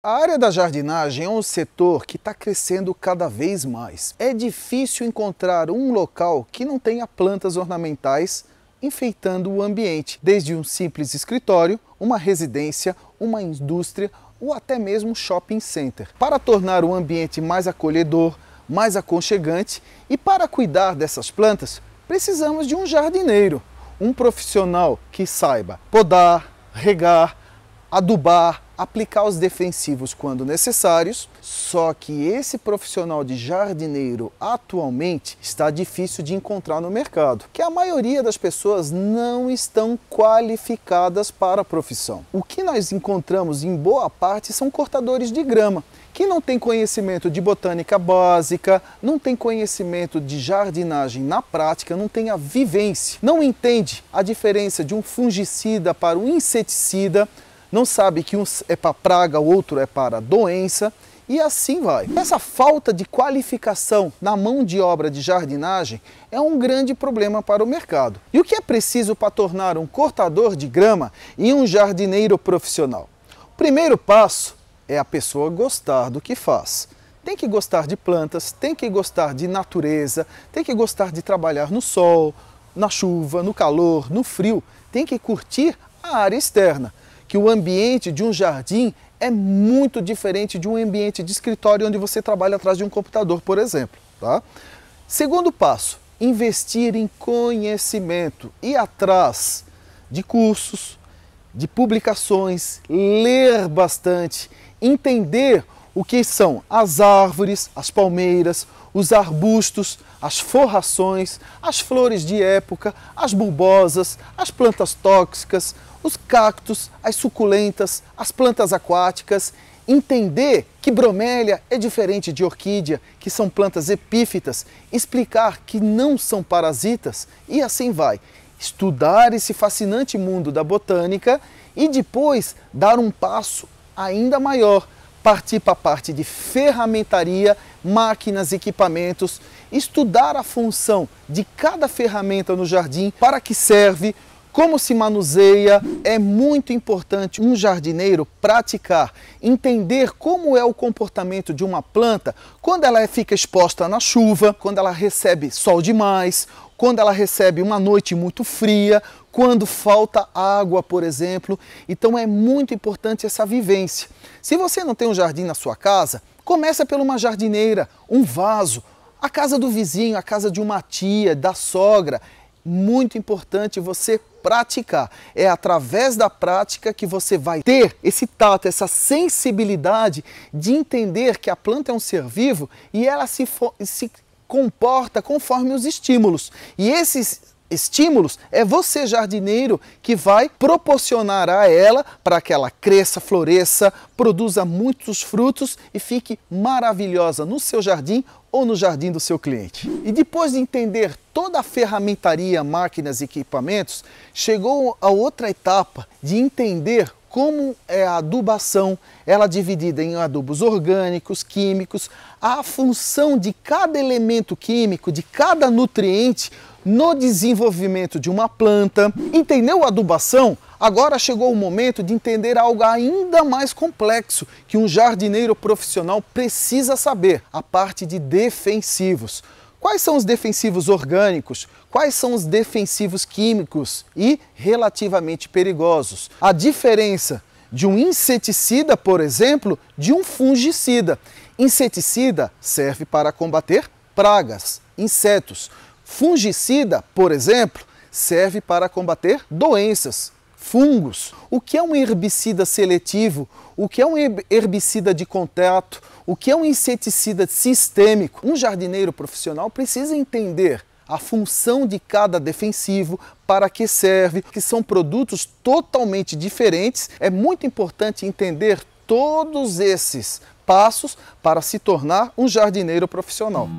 A área da jardinagem é um setor que está crescendo cada vez mais. É difícil encontrar um local que não tenha plantas ornamentais enfeitando o ambiente, desde um simples escritório, uma residência, uma indústria ou até mesmo um shopping center. Para tornar o ambiente mais acolhedor, mais aconchegante e para cuidar dessas plantas, precisamos de um jardineiro, um profissional que saiba podar, regar, adubar, aplicar os defensivos quando necessários, só que esse profissional de jardineiro atualmente está difícil de encontrar no mercado, que a maioria das pessoas não estão qualificadas para a profissão. O que nós encontramos em boa parte são cortadores de grama, que não tem conhecimento de botânica básica, não tem conhecimento de jardinagem na prática, não tem a vivência, não entende a diferença de um fungicida para um inseticida, não sabe que um é para praga, o outro é para doença e assim vai. Essa falta de qualificação na mão de obra de jardinagem é um grande problema para o mercado. E o que é preciso para tornar um cortador de grama e um jardineiro profissional? O primeiro passo é a pessoa gostar do que faz. Tem que gostar de plantas, tem que gostar de natureza, tem que gostar de trabalhar no sol, na chuva, no calor, no frio, tem que curtir a área externa que o ambiente de um jardim é muito diferente de um ambiente de escritório onde você trabalha atrás de um computador, por exemplo. Tá? Segundo passo, investir em conhecimento e atrás de cursos, de publicações, ler bastante, entender o que são as árvores, as palmeiras, os arbustos, as forrações, as flores de época, as bulbosas, as plantas tóxicas, os cactos, as suculentas, as plantas aquáticas. Entender que bromélia é diferente de orquídea, que são plantas epífitas, explicar que não são parasitas e assim vai. Estudar esse fascinante mundo da botânica e depois dar um passo ainda maior partir para a parte de ferramentaria, máquinas, equipamentos, estudar a função de cada ferramenta no jardim, para que serve, como se manuseia é muito importante um jardineiro praticar, entender como é o comportamento de uma planta quando ela fica exposta na chuva, quando ela recebe sol demais, quando ela recebe uma noite muito fria, quando falta água, por exemplo. Então é muito importante essa vivência. Se você não tem um jardim na sua casa, começa por uma jardineira, um vaso, a casa do vizinho, a casa de uma tia, da sogra muito importante você praticar. É através da prática que você vai ter esse tato, essa sensibilidade de entender que a planta é um ser vivo e ela se, se comporta conforme os estímulos. E esses estímulos, é você, jardineiro, que vai proporcionar a ela para que ela cresça, floresça, produza muitos frutos e fique maravilhosa no seu jardim ou no jardim do seu cliente. E depois de entender toda a ferramentaria, máquinas e equipamentos, chegou a outra etapa de entender como é a adubação, ela é dividida em adubos orgânicos, químicos, a função de cada elemento químico, de cada nutriente no desenvolvimento de uma planta. Entendeu a adubação? Agora chegou o momento de entender algo ainda mais complexo que um jardineiro profissional precisa saber: a parte de defensivos. Quais são os defensivos orgânicos? Quais são os defensivos químicos e relativamente perigosos? A diferença de um inseticida, por exemplo, de um fungicida. Inseticida serve para combater pragas, insetos. Fungicida, por exemplo, serve para combater doenças, fungos. O que é um herbicida seletivo? O que é um herbicida de contato? O que é um inseticida sistêmico? Um jardineiro profissional precisa entender a função de cada defensivo, para que serve, que são produtos totalmente diferentes. É muito importante entender todos esses passos para se tornar um jardineiro profissional.